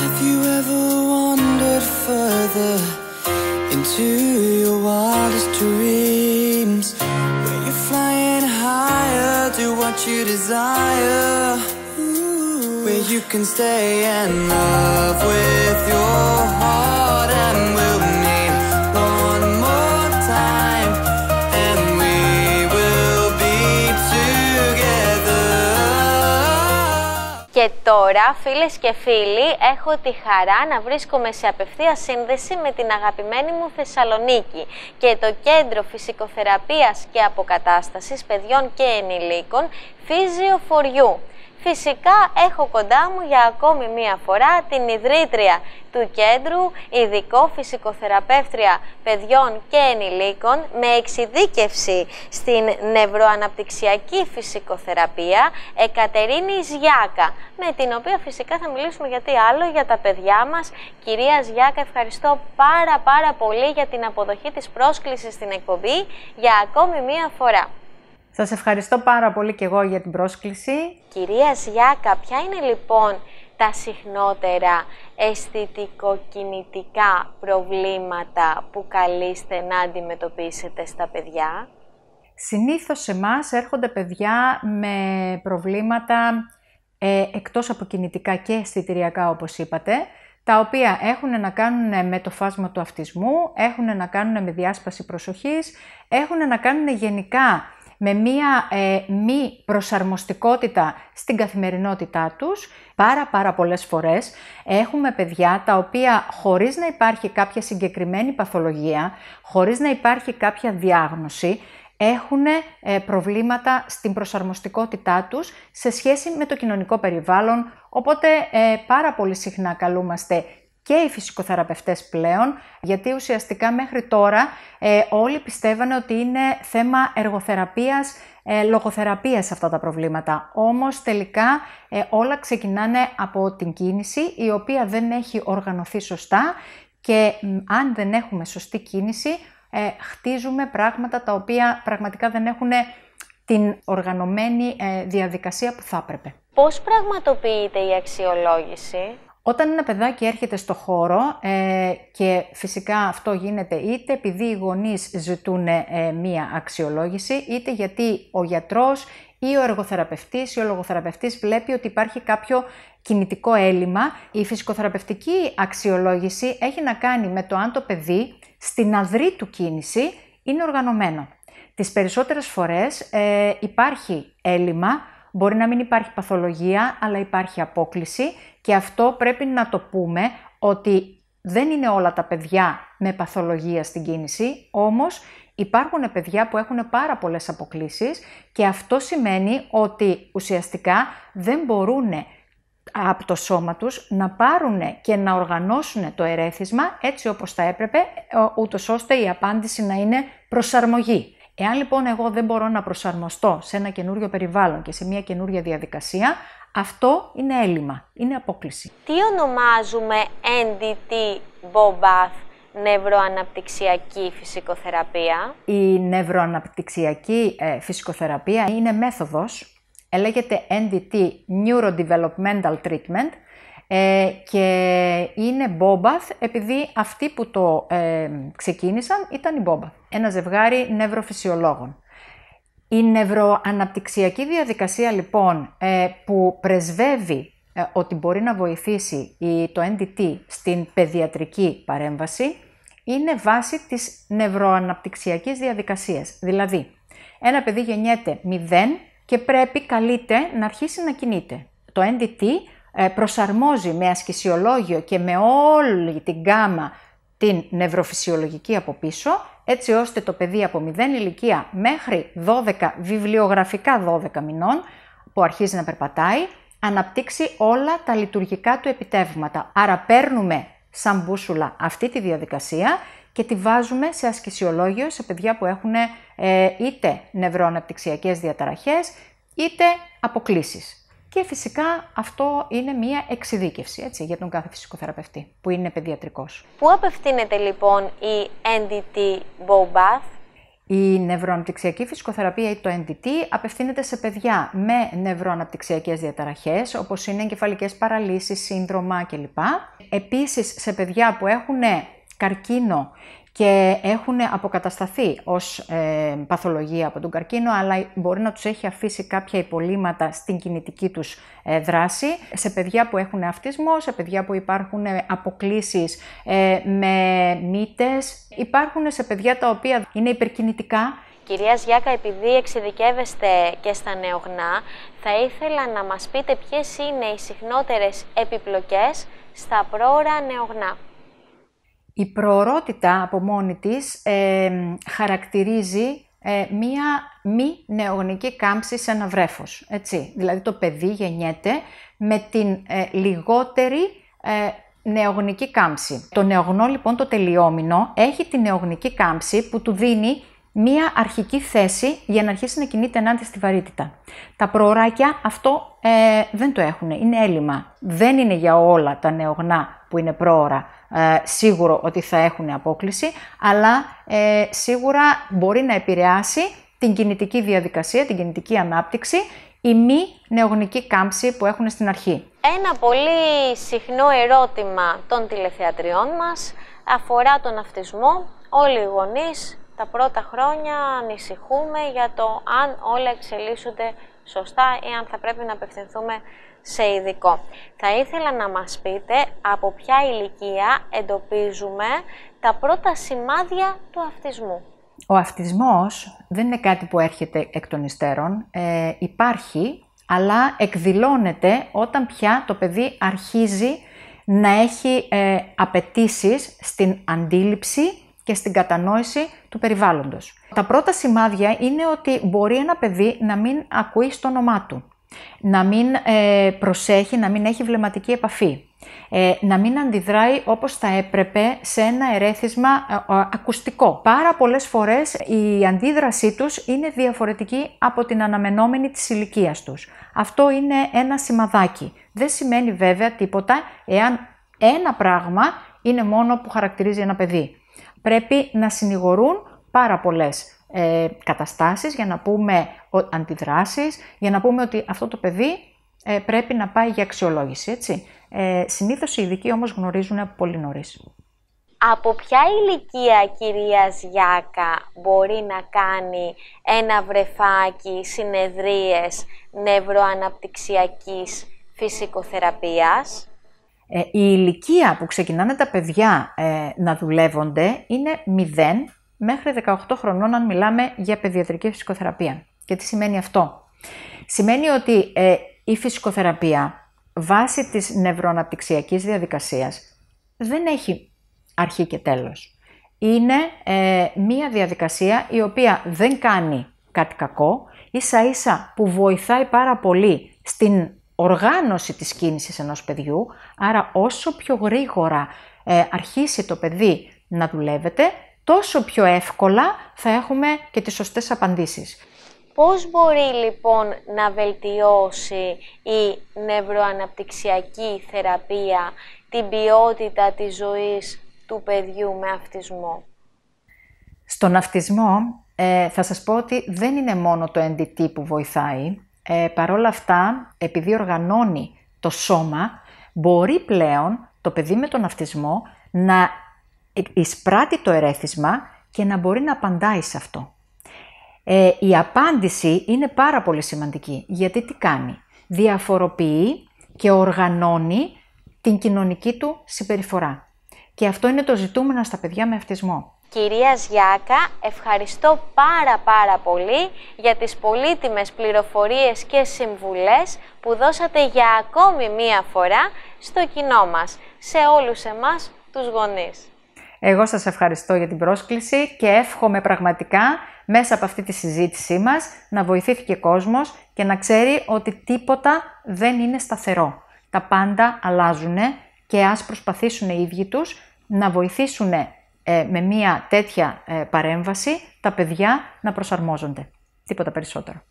Have you ever wandered further into your wildest dreams? Where you're flying higher, do what you desire. Ooh. Where you can stay and love with. Καλησπέρα φίλες και φίλοι, έχω τη χαρά να βρίσκομαι σε απευθεία σύνδεση με την αγαπημένη μου Θεσσαλονίκη και το Κέντρο Φυσικοθεραπείας και Αποκατάστασης Παιδιών και Ενηλίκων Φύζιο Φοριού. Φυσικά έχω κοντά μου για ακόμη μία φορά την ιδρύτρια του Κέντρου Ειδικό Φυσικοθεραπεύτρια Παιδιών και Ενηλίκων με εξειδίκευση στην Νευροαναπτυξιακή Φυσικοθεραπεία Εκατερίνη Ζιάκα με την οποία φυσικά θα μιλήσουμε γιατί άλλο για τα παιδιά μας. Κυρία Ζιάκα ευχαριστώ πάρα πάρα πολύ για την αποδοχή της πρόσκλησης στην εκπομπή για ακόμη μία φορά. Σας ευχαριστώ πάρα πολύ και εγώ για την πρόσκληση. Κυρία Ζιάκα, ποια είναι λοιπόν τα συχνότερα αισθητικοκινητικά προβλήματα που καλείστε να αντιμετωπίσετε στα παιδιά. Συνήθως σε εμάς έρχονται παιδιά με προβλήματα ε, εκτός από κινητικά και αισθητηριακά όπως είπατε, τα οποία έχουν να κάνουν με το φάσμα του αυτισμού, έχουν να κάνουν με διάσπαση προσοχής, έχουν να κάνουν γενικά με μία ε, μη προσαρμοστικότητα στην καθημερινότητά τους. Πάρα πάρα πολλές φορές έχουμε παιδιά τα οποία χωρίς να υπάρχει κάποια συγκεκριμένη παθολογία, χωρίς να υπάρχει κάποια διάγνωση, έχουν ε, προβλήματα στην προσαρμοστικότητά τους σε σχέση με το κοινωνικό περιβάλλον, οπότε ε, πάρα πολύ συχνά καλούμαστε και οι φυσικοθεραπευτές πλέον, γιατί ουσιαστικά μέχρι τώρα ε, όλοι πιστεύανε ότι είναι θέμα εργοθεραπείας, ε, λογοθεραπείας αυτά τα προβλήματα. Όμως τελικά ε, όλα ξεκινάνε από την κίνηση, η οποία δεν έχει οργανωθεί σωστά και αν δεν έχουμε σωστή κίνηση, ε, χτίζουμε πράγματα τα οποία πραγματικά δεν έχουν την οργανωμένη διαδικασία που θα έπρεπε. Πώς πραγματοποιείται η αξιολόγηση? Όταν ένα παιδάκι έρχεται στο χώρο ε, και φυσικά αυτό γίνεται είτε επειδή οι γονείς ζητούν ε, μία αξιολόγηση, είτε γιατί ο γιατρός ή ο εργοθεραπευτής ή ο λογοθεραπευτής βλέπει ότι υπάρχει κάποιο κινητικό έλλειμμα. Η φυσικοθεραπευτική αξιολόγηση έχει να κάνει με το αν το παιδί στην αδρή του κίνηση είναι οργανωμένο. Τις περισσότερες φορές ε, υπάρχει έλλειμμα Μπορεί να μην υπάρχει παθολογία, αλλά υπάρχει απόκληση και αυτό πρέπει να το πούμε ότι δεν είναι όλα τα παιδιά με παθολογία στην κίνηση, όμως υπάρχουν παιδιά που έχουν πάρα πολλές αποκλήσεις και αυτό σημαίνει ότι ουσιαστικά δεν μπορούν από το σώμα τους να πάρουν και να οργανώσουν το ερέθισμα έτσι όπως θα έπρεπε, ούτως ώστε η απάντηση να είναι προσαρμογή. Εάν λοιπόν εγώ δεν μπορώ να προσαρμοστώ σε ένα καινούριο περιβάλλον και σε μια καινούρια διαδικασία, αυτό είναι έλλειμμα, είναι απόκληση. Τι ονομάζουμε NDT Bobath νευροαναπτυξιακή φυσικοθεραπεία. Η νευροαναπτυξιακή ε, φυσικοθεραπεία είναι μέθοδος, μέθοδος, ε, NDT Neurodevelopmental Treatment, ε, και είναι Μπόμπαθ επειδή αυτοί που το ε, ξεκίνησαν ήταν η Μπόμπαθ. Ένα ζευγάρι νευροφυσιολόγων. Η νευροαναπτυξιακή διαδικασία λοιπόν ε, που πρεσβεύει ότι μπορεί να βοηθήσει το NDT στην παιδιατρική παρέμβαση είναι βάση της νευροαναπτυξιακής διαδικασίας. Δηλαδή, ένα παιδί γεννιέται μηδέν και πρέπει καλείται να αρχίσει να κινείται. Το NDT ε, προσαρμόζει με ασκησιολόγιο και με όλη την γάμα την νευροφυσιολογική από πίσω, έτσι ώστε το παιδί από 0 ηλικία μέχρι 12, βιβλιογραφικά 12 μηνών, που αρχίζει να περπατάει, αναπτύξει όλα τα λειτουργικά του επιτεύγματα. Άρα παίρνουμε σαν μπούσουλα αυτή τη διαδικασία και τη βάζουμε σε ασκησιολόγιο σε παιδιά που έχουν ε, είτε νευροαναπτυξιακές διαταραχές, είτε αποκλήσεις. Και φυσικά αυτό είναι μια εξειδίκευση έτσι, για τον κάθε φυσικοθεραπευτή που είναι παιδιατρικός. Πού απευθύνεται λοιπόν η NDT Bobath? Η νευροαναπτυξιακή φυσικοθεραπεία ή το NDT απευθύνεται σε παιδιά με νευροαναπτυξιακές διαταραχές, όπως είναι εγκεφαλικές παραλύσεις, σύνδρομα κλπ. Επίσης σε παιδιά που έχουν καρκίνο και έχουν αποκατασταθεί ως ε, παθολογία από τον καρκίνο, αλλά μπορεί να τους έχει αφήσει κάποια υπολείμματα στην κινητική τους ε, δράση, σε παιδιά που έχουν αυτισμό, σε παιδιά που υπάρχουν ε, αποκλίσεις με μύτες, υπάρχουν σε παιδιά τα οποία είναι υπερκινητικά. Κυρία Ζιάκα, επειδή εξειδικεύεστε και στα νεογνά, θα ήθελα να μας πείτε ποιες είναι οι συχνότερες επιπλοκές στα πρόωρα νεογνά. Η προορότητα από μόνη της χαρακτηρίζει ε, μία μη νεογνική κάμψη σε ένα βρέφος, έτσι. Δηλαδή το παιδί γεννιέται με την ε, λιγότερη ε, νεογνική κάμψη. Το νεογνό, λοιπόν το τελειόμινο έχει την νεογνική κάμψη που του δίνει μία αρχική θέση για να αρχίσει να κινείται ενάντια στη βαρύτητα. Τα προωράκια αυτό δεν το έχουν, είναι έλλειμμα. Δεν είναι για όλα τα νεογνά που είναι πρόωρα ε, σίγουρο ότι θα έχουν απόκληση, αλλά ε, σίγουρα μπορεί να επηρεάσει την κινητική διαδικασία, την κινητική ανάπτυξη, η μη νεογνική κάμψη που έχουν στην αρχή. Ένα πολύ συχνό ερώτημα των τηλεθεατριών μας αφορά τον αυτισμό. Όλοι οι γονείς τα πρώτα χρόνια ανησυχούμε για το αν όλα εξελίσσονται σωστά ή αν θα πρέπει να απευθυνθούμε σε ειδικό. Θα ήθελα να μας πείτε από ποια ηλικία εντοπίζουμε τα πρώτα σημάδια του αυτισμού. Ο αυτισμός δεν είναι κάτι που έρχεται εκ των υστέρων. Ε, υπάρχει, αλλά εκδηλώνεται όταν πια το παιδί αρχίζει να έχει ε, απαιτήσεις στην αντίληψη και στην κατανόηση του περιβάλλοντος. Τα πρώτα σημάδια είναι ότι μπορεί ένα παιδί να μην ακούει στο όνομά του να μην ε, προσέχει, να μην έχει βλεμματική επαφή, ε, να μην αντιδράει όπως θα έπρεπε σε ένα ερέθισμα ε, ακουστικό. Πάρα πολλές φορές η αντίδρασή τους είναι διαφορετική από την αναμενόμενη της ηλικίας τους. Αυτό είναι ένα σημαδάκι. Δεν σημαίνει βέβαια τίποτα εάν ένα πράγμα είναι μόνο που χαρακτηρίζει ένα παιδί. Πρέπει να συνηγορούν πάρα πολλές ε, καταστάσεις, για να πούμε αντιδράσεις, για να πούμε ότι αυτό το παιδί ε, πρέπει να πάει για αξιολόγηση, έτσι. Ε, συνήθως οι ειδικοί όμως γνωρίζουν από πολύ νωρίς. Από ποια ηλικία, κυρίας Ζιάκα μπορεί να κάνει ένα βρεφάκι συνεδρίες νευροαναπτυξιακής φυσικοθεραπείας? Ε, η ηλικία που ξεκινάνε τα παιδιά ε, να δουλεύονται είναι 0 μέχρι 18 χρονών αν μιλάμε για παιδιατρική φυσικοθεραπεία. Και τι σημαίνει αυτό. Σημαίνει ότι ε, η φυσικοθεραπεία βάσει της νευροαναπτυξιακής διαδικασίας δεν έχει αρχή και τέλος. Είναι ε, μία διαδικασία η οποία δεν κάνει κάτι κακό, ίσα ίσα που βοηθάει πάρα πολύ στην οργάνωση της κίνησης ενός παιδιού, άρα όσο πιο γρήγορα ε, αρχίσει το παιδί να δουλεύεται, τόσο πιο εύκολα θα έχουμε και τις σωστές απαντήσεις. Πώς μπορεί λοιπόν να βελτιώσει η νευροαναπτυξιακή θεραπεία την ποιότητα της ζωής του παιδιού με αυτισμό. Στον αυτισμό ε, θα σας πω ότι δεν είναι μόνο το NDT που βοηθάει. Ε, παρόλα αυτά, επειδή οργανώνει το σώμα, μπορεί πλέον το παιδί με τον αυτισμό να εισπράττει το ερέθισμα και να μπορεί να απαντάει σε αυτό. Ε, η απάντηση είναι πάρα πολύ σημαντική, γιατί τι κάνει. Διαφοροποιεί και οργανώνει την κοινωνική του συμπεριφορά. Και αυτό είναι το ζητούμενο στα παιδιά με αυτισμό. Κυρία Ζιάκα, ευχαριστώ πάρα πάρα πολύ για τις πολύτιμες πληροφορίες και συμβουλές που δώσατε για ακόμη μία φορά στο κοινό μας, σε όλους εμάς τους γονείς. Εγώ σας ευχαριστώ για την πρόσκληση και εύχομαι πραγματικά μέσα από αυτή τη συζήτησή μας να βοηθήθηκε κόσμος και να ξέρει ότι τίποτα δεν είναι σταθερό. Τα πάντα αλλάζουν και ας προσπαθήσουν οι ίδιοι τους να βοηθήσουν ε, με μια τέτοια ε, παρέμβαση τα παιδιά να προσαρμόζονται. Τίποτα περισσότερο.